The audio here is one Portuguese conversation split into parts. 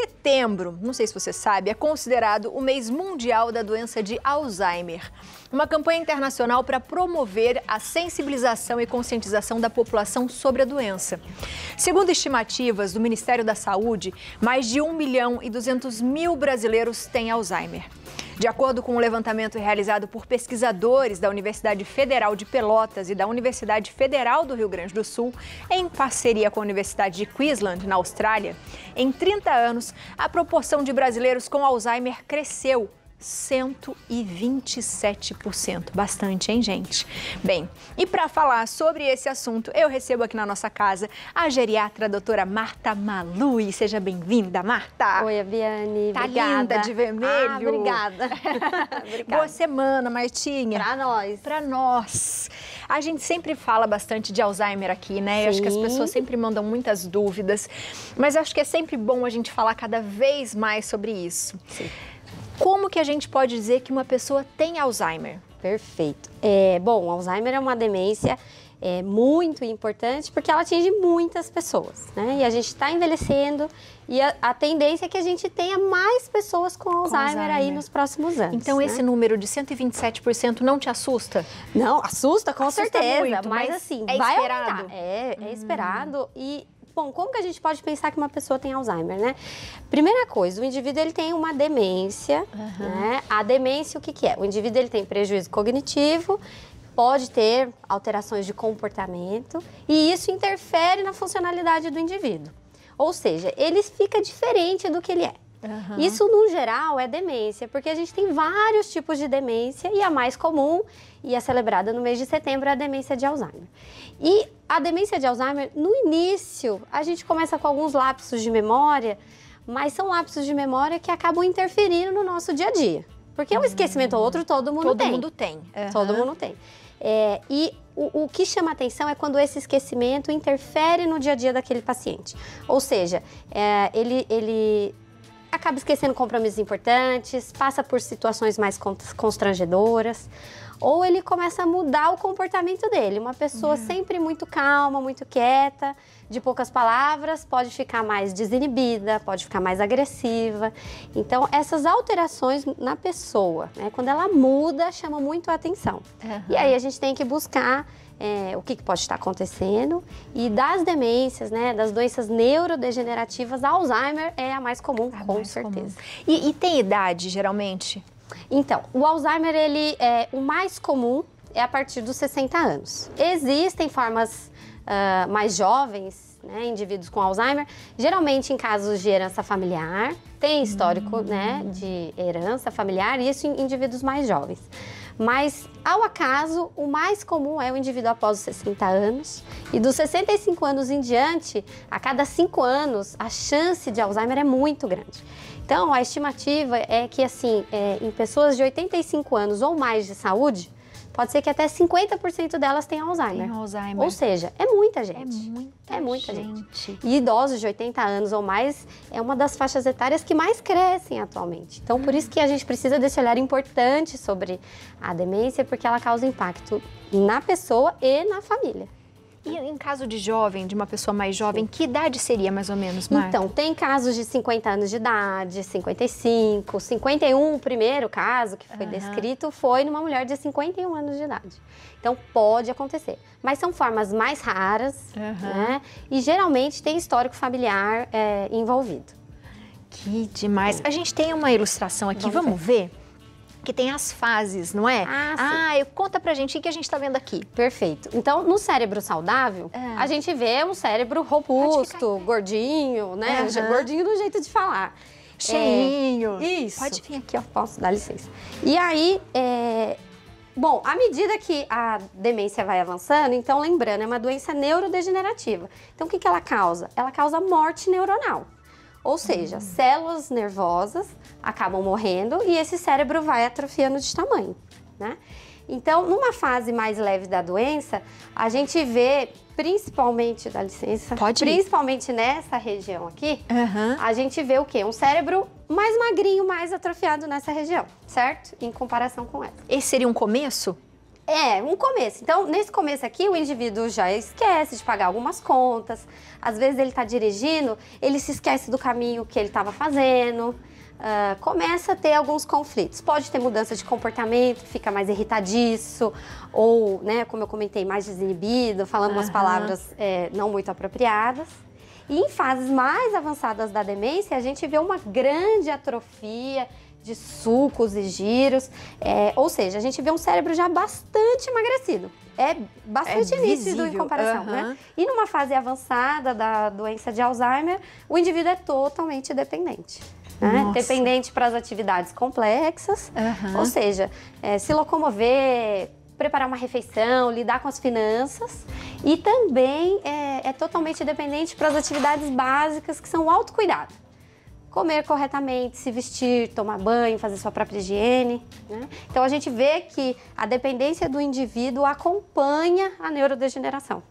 Setembro, não sei se você sabe, é considerado o mês mundial da doença de Alzheimer. Uma campanha internacional para promover a sensibilização e conscientização da população sobre a doença. Segundo estimativas do Ministério da Saúde, mais de 1 milhão e 200 mil brasileiros têm Alzheimer. De acordo com um levantamento realizado por pesquisadores da Universidade Federal de Pelotas e da Universidade Federal do Rio Grande do Sul, em parceria com a Universidade de Queensland, na Austrália, em 30 anos, a proporção de brasileiros com Alzheimer cresceu 127%. Bastante, hein, gente? Bem, e para falar sobre esse assunto, eu recebo aqui na nossa casa a geriatra a doutora Marta Malui. Seja bem-vinda, Marta. Oi, Aviane. Tá obrigada. linda de vermelho. Ah, obrigada. obrigada. Boa semana, Martinha. Para nós. Para nós. A gente sempre fala bastante de Alzheimer aqui, né? Sim. Eu acho que as pessoas sempre mandam muitas dúvidas, mas acho que é sempre bom a gente falar cada vez mais sobre isso. Sim. Como que a gente pode dizer que uma pessoa tem Alzheimer? Perfeito. É, bom, Alzheimer é uma demência é, muito importante porque ela atinge muitas pessoas, né? E a gente está envelhecendo e a, a, tendência é que a gente tenha mais pessoas com Alzheimer, com Alzheimer. aí nos próximos anos. Então, né? esse número de 127% não te assusta? Não, assusta com assusta certeza, muito, mas, mas, assim, é vai esperado. aumentar. É, é hum. esperado e bom, como que a gente pode pensar que uma pessoa tem Alzheimer, né? Primeira coisa, o indivíduo ele tem uma demência, uhum. né? A demência, o que, que é? O indivíduo ele tem prejuízo cognitivo, pode ter alterações de comportamento e isso interfere na funcionalidade do indivíduo. Ou seja, ele fica diferente do que ele é. Uhum. Isso, no geral, é demência, porque a gente tem vários tipos de demência e a mais comum e a celebrada no mês de setembro é a demência de Alzheimer. E a demência de Alzheimer, no início, a gente começa com alguns lapsos de memória, mas são lapsos de memória que acabam interferindo no nosso dia a dia. Porque é um hum. esquecimento ou outro todo mundo todo tem. Mundo tem. Uhum. Todo mundo tem. É, e o, o, que chama atenção é quando esse esquecimento interfere no dia a dia daquele paciente. Ou seja, é, ele, ele acaba esquecendo compromissos importantes, passa por situações mais constrangedoras, ou ele começa a mudar o comportamento dele. Uma pessoa é. sempre muito calma, muito quieta, de poucas palavras, pode ficar mais desinibida, pode ficar mais agressiva. Então, essas alterações na pessoa, né, quando ela muda, chama muito a atenção. Uhum. E aí a gente tem que buscar é, o que, que, pode estar acontecendo. E das demências, né, das doenças neurodegenerativas, Alzheimer é a mais comum, a com mais certeza. Comum. E, e, tem idade, geralmente? Então, o Alzheimer, ele é o mais comum é a partir dos 60 anos. Existem formas uh, mais jovens, né, indivíduos com Alzheimer, geralmente em casos de herança familiar, tem histórico né, hum. né, de herança familiar, e isso em indivíduos mais jovens. Mas, ao acaso, o mais comum é o indivíduo após os 60 anos. E dos 65 anos em diante, a cada 5 anos, a chance de Alzheimer é muito grande. Então, a estimativa é que, assim, é, em pessoas de 85 anos ou mais de saúde, pode ser que até 50% delas tenham Alzheimer. Tem Alzheimer. Ou seja, é muita é gente. É muita, é muita gente. gente. E idosos de 80 anos ou mais é uma das faixas etárias que mais crescem atualmente. Então, por isso que a gente precisa desse olhar importante sobre a demência, porque ela causa impacto na pessoa e na família. E em caso de jovem, de uma pessoa mais jovem, que idade seria mais ou menos, Então, tem casos de 50 anos de idade, 55, 51, o primeiro caso que foi uhum. descrito foi numa mulher de 51 anos de idade. Então, pode acontecer. Mas são formas mais raras, uhum. né? E geralmente tem histórico familiar é, envolvido. Que demais. A gente tem uma ilustração aqui, vamos, vamos ver? ver? que tem as fases, não é? Ah, sim. Ah, conta pra gente o que a gente tá vendo aqui. Perfeito. Então, no cérebro saudável, é. a gente vê um cérebro robusto, gordinho, né? Uhum. Gordinho do jeito de falar. Cheinho. É, isso. Pode vir aqui, ó. Posso, dá licença. E aí, é... Bom, à medida que a demência vai avançando, então lembrando, é uma doença neurodegenerativa. Então o que, que ela causa? Ela causa morte neuronal. Ou seja, células nervosas acabam morrendo e esse cérebro vai atrofiando de tamanho, né? Então, numa fase mais leve da doença, a gente vê principalmente, dá licença, Pode principalmente nessa região aqui, uhum. a gente vê o quê? Um cérebro mais magrinho, mais atrofiado nessa região, certo? Em comparação com essa. Esse seria um começo? É, um começo. Então, nesse começo aqui, o indivíduo já esquece de pagar algumas contas. Às vezes ele está dirigindo, ele se esquece do caminho que ele estava fazendo. Uh, começa a ter alguns conflitos. Pode ter mudança de comportamento, fica mais irritadiço, ou, né, como eu comentei, mais desinibido, falando uhum. umas palavras é, não muito apropriadas. E em fases mais avançadas da demência, a gente vê uma grande atrofia de sucos e giros. É, ou seja, a gente vê um cérebro já bastante emagrecido. É bastante é nítido em comparação, uhum. né? E numa fase avançada da doença de Alzheimer, o indivíduo é totalmente dependente. Né? Dependente para as atividades complexas, uhum. ou seja, é, se locomover, preparar uma refeição, lidar com as finanças e também é, é totalmente dependente para as atividades básicas que são o autocuidado comer corretamente, se vestir, tomar banho, fazer sua própria higiene. Né? Então a gente vê que a dependência do indivíduo acompanha a neurodegeneração.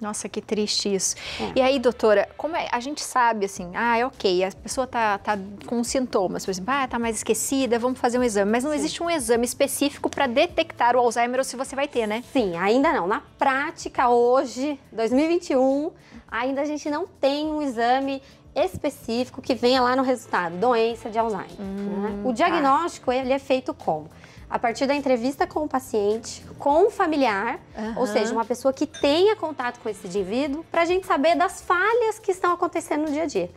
Nossa, que triste isso. É. E aí, doutora, como é, a gente sabe assim, ah, é ok, a pessoa tá, tá com sintomas, por exemplo, ah, tá mais esquecida, vamos fazer um exame. Mas não Sim. existe um exame específico para detectar o Alzheimer ou se você vai ter, né? Sim, ainda não. Na prática, hoje, 2021, ainda a gente não tem um exame específico que venha lá no resultado, doença de Alzheimer. Né? Hum, né? O tá. diagnóstico tá. ele é feito como? a partir da entrevista com o paciente, com o familiar, uhum. ou seja, uma pessoa que tenha contato com esse indivíduo, para a gente saber das falhas que estão acontecendo no dia a dia.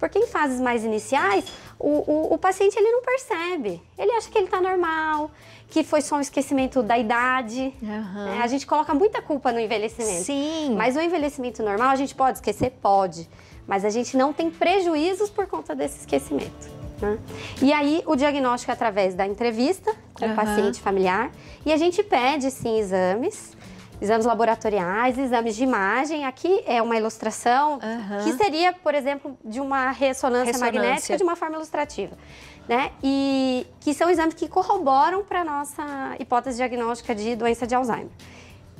Porque em fases mais iniciais, o, o, o paciente ele não percebe, ele acha que ele está normal, que foi só um esquecimento da idade. Uhum. Né? A gente coloca muita culpa no envelhecimento. Sim. Mas o envelhecimento normal a gente pode esquecer? Pode. Mas a gente não tem prejuízos por conta desse esquecimento. Né? E aí, o diagnóstico é através da entrevista com uhum. paciente familiar. E a gente pede, sim, exames. Exames laboratoriais, exames de imagem. Aqui é uma ilustração uhum. que seria, por exemplo, de uma ressonância, ressonância, magnética de uma forma ilustrativa. Né? E que são exames que corroboram para a nossa hipótese diagnóstica de doença de Alzheimer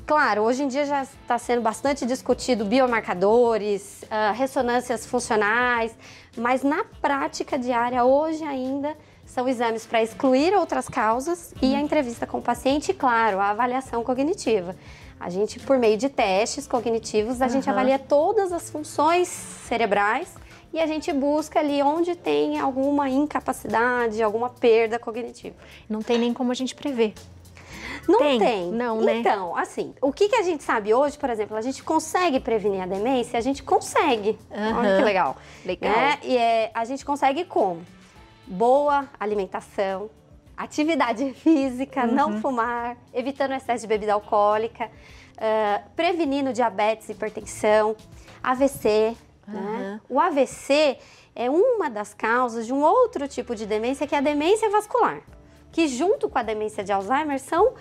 claro, hoje em dia já está sendo bastante discutido biomarcadores, uh, ressonâncias funcionais, mas na prática diária, hoje ainda, são exames para excluir outras causas e a entrevista com o paciente, e, claro, a avaliação cognitiva. A gente, por meio de testes cognitivos, a uhum. gente avalia todas as funções cerebrais e a gente busca ali onde tem alguma incapacidade, alguma perda cognitiva. Não tem nem como a gente prever. Não tem. tem. Não, né? Então, assim, o que, que a gente sabe hoje, por exemplo, a gente consegue prevenir a demência? A gente consegue. Uhum. Olha que legal. Legal. Né? E é, a gente consegue como? boa alimentação, atividade física, uhum. não fumar, evitando o excesso de bebida alcoólica, uh, prevenindo diabetes, hipertensão, AVC. Uhum. Né? O AVC é uma das causas de um outro tipo de demência, que é a demência vascular, que junto com a demência de Alzheimer são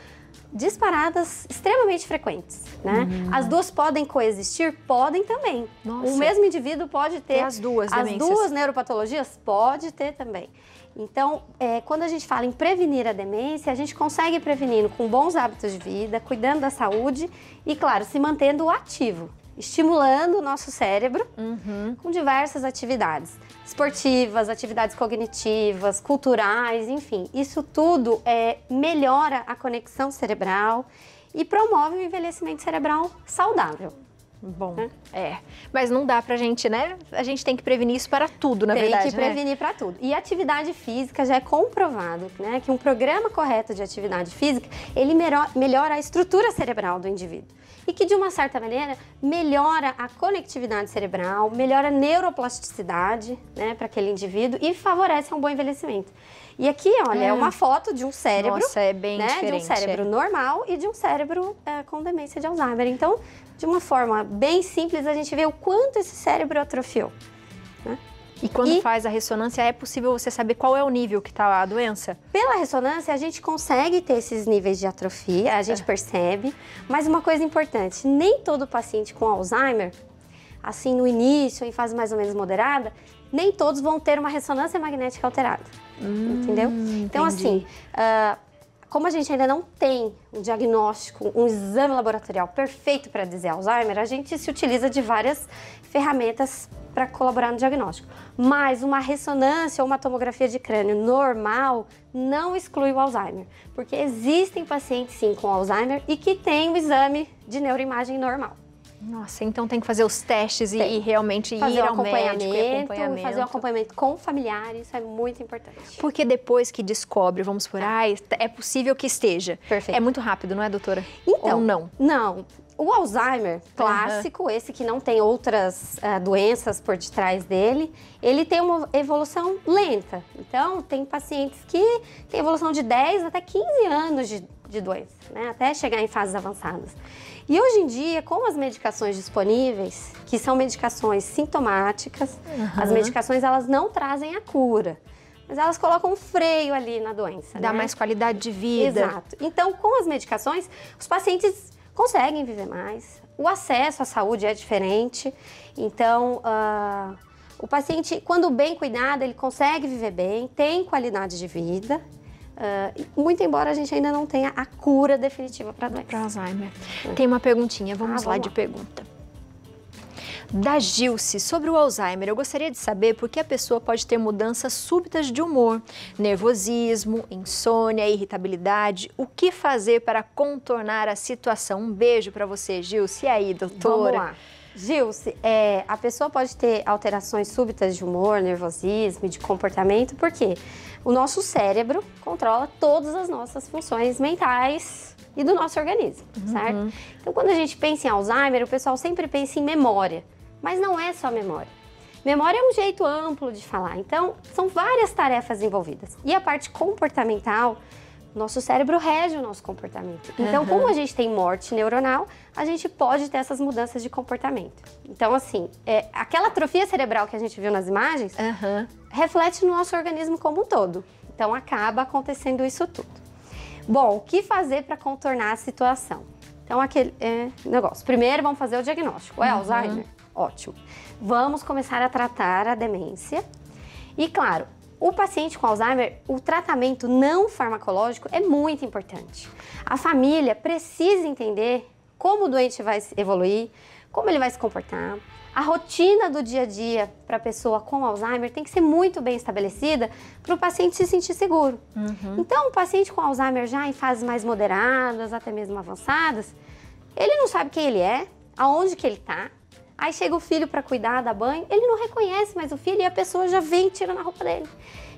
disparadas extremamente frequentes, né? Uhum. As duas podem coexistir? Podem também. Nossa. O mesmo indivíduo pode ter... as duas As demências. duas neuropatologias? Pode ter também. Então, é, quando a gente fala em prevenir a demência, a gente consegue prevenindo com bons hábitos de vida, cuidando da saúde e, claro, se mantendo ativo estimulando o nosso cérebro uhum. com diversas atividades esportivas, atividades cognitivas, culturais, enfim. Isso tudo é, melhora a conexão cerebral e promove o envelhecimento cerebral saudável. Bom. Hum? É. Mas não dá pra gente, né? A gente tem que prevenir isso para tudo, na tem verdade. Tem que né? prevenir para tudo. E atividade física já é comprovado, né? Que um programa correto de atividade física, ele melhora a estrutura cerebral do indivíduo. E que, de uma certa maneira, melhora a conectividade cerebral, melhora a neuroplasticidade, né, para aquele indivíduo e favorece um bom envelhecimento. E aqui, olha, é, é uma foto de um cérebro. Nossa, é bem né? diferente. De um cérebro é. normal e de um cérebro é, com demência de Alzheimer. Então, de uma forma bem simples, a gente vê o quanto esse cérebro atrofiou. Né? E quando e, faz a ressonância, é possível você saber qual é o nível que está a doença? Pela ressonância, a gente consegue ter esses níveis de atrofia, a gente é. percebe. Mas uma coisa importante, nem todo paciente com Alzheimer, assim no início, em fase mais ou menos moderada, nem todos vão ter uma ressonância magnética alterada. Hum, entendeu? Então, entendi. assim, uh, como a gente ainda não tem um diagnóstico, um exame laboratorial perfeito para dizer Alzheimer, a gente se utiliza de várias ferramentas para colaborar no diagnóstico. Mas uma ressonância ou uma tomografia de crânio normal não exclui o Alzheimer, porque existem pacientes sim com Alzheimer e que têm o um exame de neuroimagem normal. Nossa, então tem que fazer os testes e realmente fazer ir ao acompanhamento, médico, acompanhamento. Fazer o um acompanhamento com familiares, isso é muito importante. Porque depois que descobre, vamos por, ah, é possível que esteja. Perfeito. É muito rápido, não é, doutora? Então, Ou não? Não. O Alzheimer clássico, uhum. esse que não tem outras uh, doenças por detrás dele, ele tem uma evolução lenta. Então, tem pacientes que têm evolução de 10 até 15 anos de de doença, né? até chegar em fases avançadas. E hoje em dia, com as medicações disponíveis, que são medicações sintomáticas, uhum. as medicações elas não trazem a cura, mas elas colocam um freio ali na doença. Dá né? mais qualidade de vida. Exato. Então, com as medicações, os pacientes conseguem viver mais, o acesso à saúde é diferente, então. Uh, o paciente, quando bem cuidado, ele consegue viver bem, tem qualidade de vida, ah, muito embora a gente ainda não tenha a cura definitiva para doença. Para Alzheimer. Tem uma perguntinha, vamos, ah, vamos lá, lá de pergunta. Da Gilce, sobre o Alzheimer, eu gostaria de saber por que a pessoa pode ter mudanças súbitas de humor, nervosismo, insônia, irritabilidade. O que fazer para contornar a situação? Um beijo para você, Gilce. E aí, doutora? Vamos lá. Gilce, é, a pessoa pode ter alterações súbitas de humor, nervosismo, de comportamento, por quê? Porque o nosso cérebro controla todas as nossas funções mentais e do nosso organismo, uhum. certo? Então, quando a gente pensa em Alzheimer, o pessoal sempre pensa em memória, mas não é só memória. Memória é um jeito amplo de falar, então são várias tarefas envolvidas. E a parte comportamental nosso cérebro rege o nosso comportamento. Então, uhum. como a gente tem morte neuronal, a gente pode ter essas mudanças de comportamento. Então, assim, é, aquela atrofia cerebral que a gente viu nas imagens uhum. reflete no nosso organismo como um todo. Então, acaba acontecendo isso tudo. Bom, o que fazer para contornar a situação? Então, aquele é, negócio. Primeiro, vamos fazer o diagnóstico. É uhum. Alzheimer? Ótimo. Vamos começar a tratar a demência. E, claro, o paciente com Alzheimer, o tratamento não farmacológico é muito importante. A família precisa entender como o doente vai evoluir, como ele vai se comportar. A rotina do dia a dia para a pessoa com Alzheimer tem que ser muito bem estabelecida para o paciente se sentir seguro. Uhum. Então, o paciente com Alzheimer já em fases mais moderadas, até mesmo avançadas, ele não sabe quem ele é, aonde que ele está, Aí chega o filho para cuidar, dar banho, ele não reconhece mais o filho e a pessoa já vem tirando a roupa dele.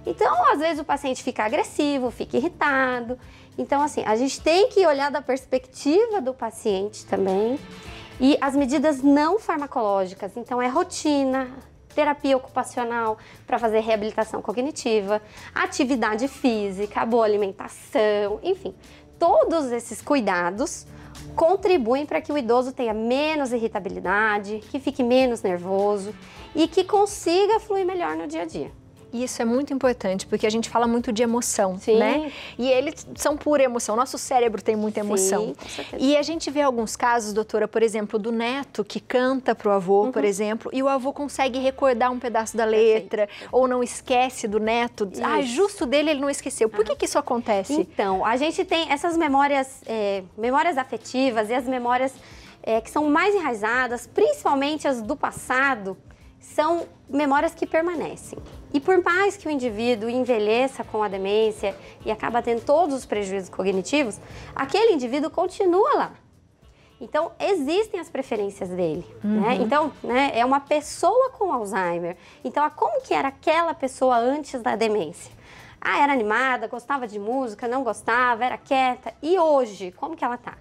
Então, às vezes o paciente fica agressivo, fica irritado. Então, assim, a gente tem que olhar da perspectiva do paciente também. E as medidas não farmacológicas, então é rotina, terapia ocupacional para fazer reabilitação cognitiva, atividade física, boa alimentação, enfim, todos esses cuidados contribuem para que o idoso tenha menos irritabilidade, que fique menos nervoso e que consiga fluir melhor no dia a dia. Isso é muito importante, porque a gente fala muito de emoção, Sim. né? E eles são pura emoção. Nosso cérebro tem muita emoção. Sim, e a gente vê alguns casos, doutora, por exemplo, do neto que canta pro avô, uhum. por exemplo, e o avô consegue recordar um pedaço da letra, Perfeito. ou não esquece do neto. Ah, isso. Ah, justo dele ele não esqueceu. Por ah. que, que isso acontece? Então, a gente tem essas memórias, é, memórias afetivas e as memórias é, que são mais enraizadas, principalmente as do passado, são memórias que permanecem. E por mais que o indivíduo envelheça com a demência e acaba tendo todos os prejuízos cognitivos, aquele indivíduo continua lá. Então, existem as preferências dele, né? uhum. né? Então, né, é uma pessoa com Alzheimer. Então, ah, como que era aquela pessoa antes da demência? Ah, era animada, gostava de música, não gostava, era quieta. E hoje, como que ela tá?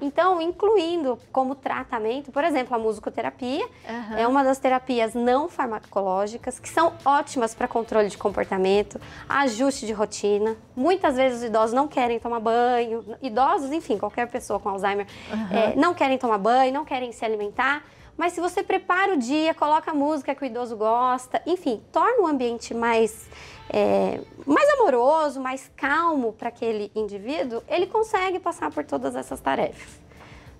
Então, incluindo como tratamento, por exemplo, a musicoterapia uhum. é uma das terapias não farmacológicas que são ótimas para controle de comportamento, ajuste de rotina. Muitas vezes os idosos não querem tomar banho, idosos, enfim, qualquer pessoa com Alzheimer, uhum. é, não querem tomar banho, não querem se alimentar. Mas se você prepara o dia, coloca a música que o idoso gosta, enfim, torna o ambiente mais é, mais amoroso, mais calmo para aquele indivíduo, ele consegue passar por todas essas tarefas.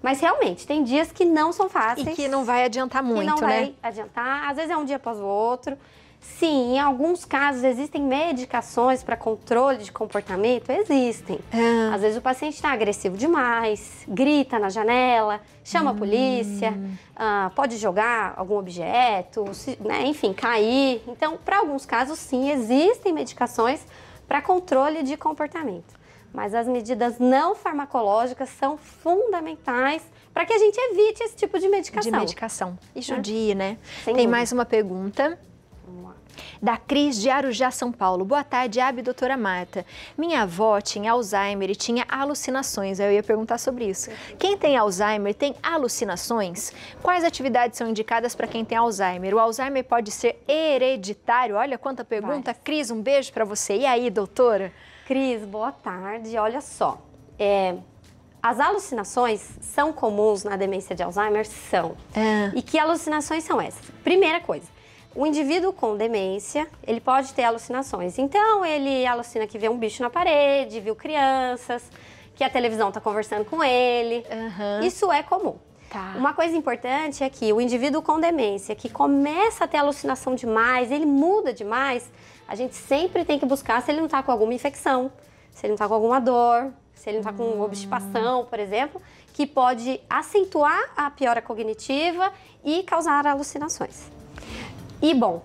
Mas realmente, tem dias que não são fáceis. E que não vai adiantar muito, né? não vai né? adiantar. Às vezes é um dia após o outro. Sim, em alguns casos existem medicações para controle de comportamento? Existem. Ah. Às vezes o paciente está agressivo demais, grita na janela, chama hum. a polícia, ah, pode jogar algum objeto, né, enfim, cair. Então, para alguns casos, sim, existem medicações para controle de comportamento. Mas as medidas não farmacológicas são fundamentais para que a gente evite esse tipo de medicação. De medicação. E judia, né? né? Tem dúvida. mais uma pergunta. Da Cris de Arujá, São Paulo. Boa tarde, Abi, doutora Marta. Minha avó tinha Alzheimer e tinha alucinações. Eu ia perguntar sobre isso. Quem tem Alzheimer tem alucinações? Quais atividades são indicadas para quem tem Alzheimer? O Alzheimer pode ser hereditário? Olha quanta pergunta. Cris, um beijo para você. E aí, doutora? Cris, boa tarde. Olha só, é, as alucinações são comuns na demência de Alzheimer? São. É. E que alucinações são essas? Primeira coisa, o indivíduo com demência, ele pode ter alucinações. Então, ele alucina que vê um bicho na parede, viu crianças, que a televisão está conversando com ele. Uhum. Isso é comum. Tá. Uma coisa importante é que o indivíduo com demência, que começa a ter alucinação demais, ele muda demais, a gente sempre tem que buscar se ele não está com alguma infecção, se ele não está com alguma dor, se ele não está com obstrução, hum. obstipação, por exemplo, que pode acentuar a piora cognitiva e causar alucinações. E bom,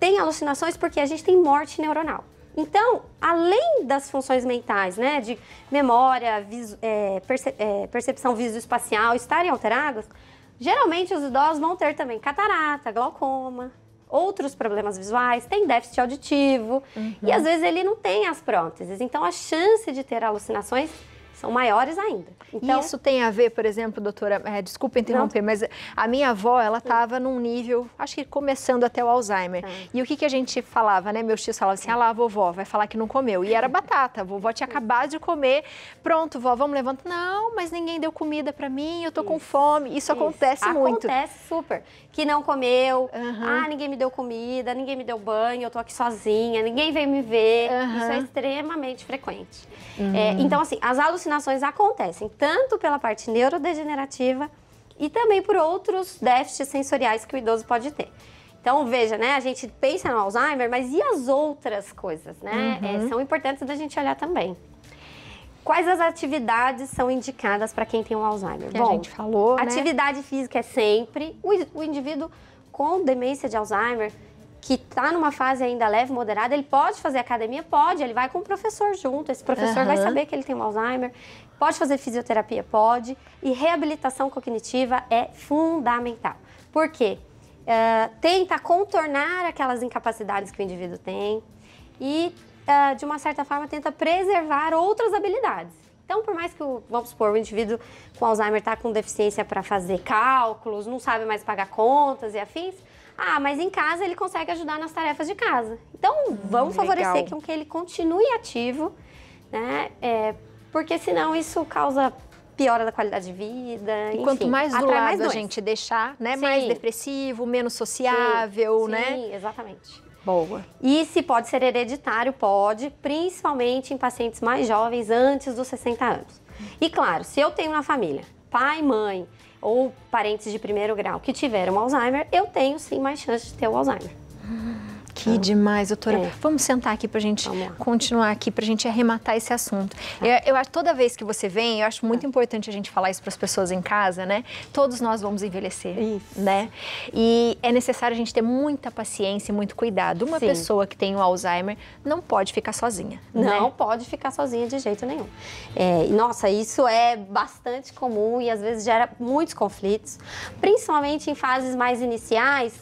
tem alucinações porque a gente tem morte neuronal. Então, além das funções mentais, né, de memória, visu, é, perce, é, percepção visoespacial estarem alteradas, geralmente os idosos vão ter também catarata, glaucoma, outros problemas visuais, tem déficit auditivo uhum. e às vezes ele não tem as próteses. Então, a chance de ter alucinações são maiores ainda. Então, isso tem a ver, por exemplo, doutora, é, desculpa interromper, não. mas a minha avó, ela estava num nível, acho que começando até o Alzheimer. É. E o que, que a gente falava, né? Meus tios falavam assim, ah lá, vovó, vai falar que não comeu. E era batata, a vovó tinha acabado de comer, pronto, vó, vamos levantar. Não, mas ninguém deu comida para mim, eu tô isso. com fome. Isso, isso. acontece isso. muito. Acontece super. Que não comeu, uhum. ah, ninguém me deu comida, ninguém me deu banho, eu tô aqui sozinha, ninguém veio me ver. Uhum. Isso é extremamente frequente. Uhum. É, então, assim, as alucinações alucinações acontecem tanto pela parte neurodegenerativa e também por outros déficits sensoriais que o idoso pode ter. Então, veja, né? A gente pensa no Alzheimer, mas e as outras coisas, né? É, uhum. É, são importantes da gente olhar também. Quais as atividades são indicadas para quem tem o um Alzheimer? Que Bom, a gente falou, né? Atividade física é sempre. O, o indivíduo com demência de Alzheimer, que está numa fase ainda leve, moderada, ele pode fazer academia? Pode, ele vai com o professor junto, esse professor uhum. vai saber que ele tem um Alzheimer. Pode fazer fisioterapia? Pode. E reabilitação cognitiva é fundamental. Por quê? Uh, tenta contornar aquelas incapacidades que o indivíduo tem e, uh, de uma certa forma, tenta preservar outras habilidades. Então, por mais que, o, vamos supor, o indivíduo com Alzheimer está com deficiência para fazer cálculos, não sabe mais pagar contas e afins, ah, mas em casa ele consegue ajudar nas tarefas de casa. Então, hum, vamos favorecer que, que ele continue ativo, né? É, porque senão isso causa piora da qualidade de vida. E enfim, quanto mais do lado mais a gente deixar, né? Sim. Mais depressivo, menos sociável, Sim. né? Sim, exatamente. Boa. E se pode ser hereditário, pode, principalmente em pacientes mais jovens, antes dos 60 anos. E claro, se eu tenho na família pai, mãe ou parentes de primeiro grau que tiveram Alzheimer, eu tenho sim mais chance de ter o Alzheimer. Que tá. demais, doutora. É. Vamos sentar aqui para a gente continuar aqui, para a gente arrematar esse assunto. Tá. Eu, acho toda vez que você vem, eu acho muito tá. importante a gente falar isso para as pessoas em casa, né? Todos nós vamos envelhecer, isso. né? E é necessário a gente ter muita paciência e muito cuidado. Uma Sim. pessoa que tem o Alzheimer não pode ficar sozinha. Né? Não né? pode ficar sozinha de jeito nenhum. É, nossa, isso é bastante comum e às vezes gera muitos conflitos, principalmente em fases mais iniciais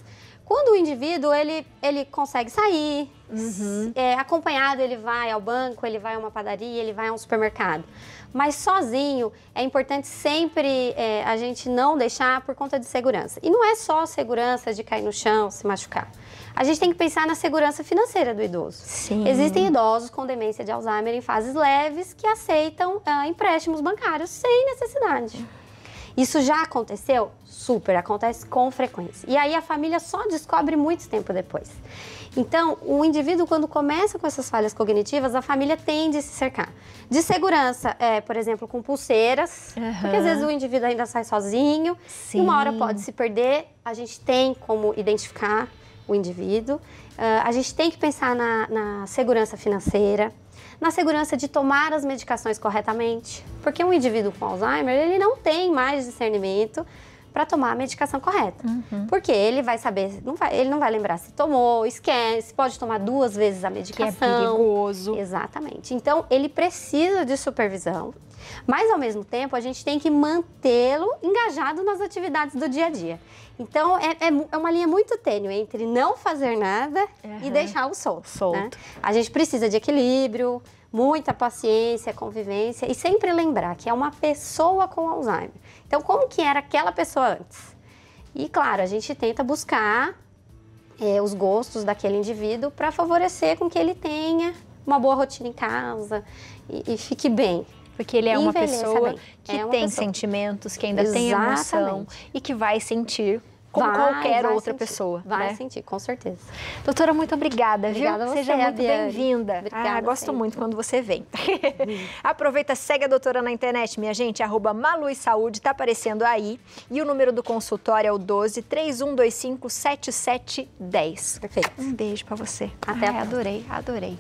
quando o indivíduo ele, ele consegue sair, uhum. é, acompanhado ele vai ao banco, ele vai a uma padaria, ele vai a um supermercado. Mas sozinho é importante sempre é, a gente não deixar por conta de segurança. E não é só segurança de cair no chão, se machucar. A gente tem que pensar na segurança financeira do idoso. Sim. Existem idosos com demência de Alzheimer em fases leves que aceitam ah, empréstimos bancários sem necessidade. Isso já aconteceu? Super, acontece com frequência. E aí a família só descobre muito tempo depois. Então, o indivíduo, quando começa com essas falhas cognitivas, a família tende a se cercar. De segurança, é, por exemplo, com pulseiras, uhum. porque às vezes o indivíduo ainda sai sozinho, Sim. e uma hora pode se perder, a gente tem como identificar o indivíduo. Uh, a gente tem que pensar na, na segurança financeira, na segurança de tomar as medicações corretamente, porque um indivíduo com Alzheimer ele não tem mais discernimento para tomar a medicação correta. Uhum. Porque ele vai saber, não vai, ele não vai lembrar se tomou, esquece, pode tomar duas vezes a medicação. Que é perigoso. Exatamente. Então, ele precisa de supervisão, mas ao mesmo tempo a gente tem que mantê-lo engajado nas atividades do dia a dia. Então, é, é, é, uma linha muito tênue entre não fazer nada uhum. e deixar o solto. Né? Solto. Né? A gente precisa de equilíbrio, muita paciência, convivência e sempre lembrar que é uma pessoa com Alzheimer. Então, como que era aquela pessoa antes? E, claro, a gente tenta buscar é, os gostos daquele indivíduo para favorecer com que ele tenha uma boa rotina em casa e, e fique bem, porque ele é uma pessoa bem. que é uma tem pessoa. sentimentos, que ainda Exatamente. tem emoção e que vai sentir como vai, qualquer vai outra sentir, pessoa. Vai né? sentir, com certeza. Doutora, muito obrigada, obrigada viu? Você, Seja muito bem-vinda. Obrigada. Ah, gosto sempre. muito quando você vem. Aproveita, segue a doutora na internet, minha gente, arroba Malu e Saúde, tá aparecendo aí. E o número do consultório é o 12 3125 7710. Perfeito. Um beijo para você. Até. Ai, adorei, adorei.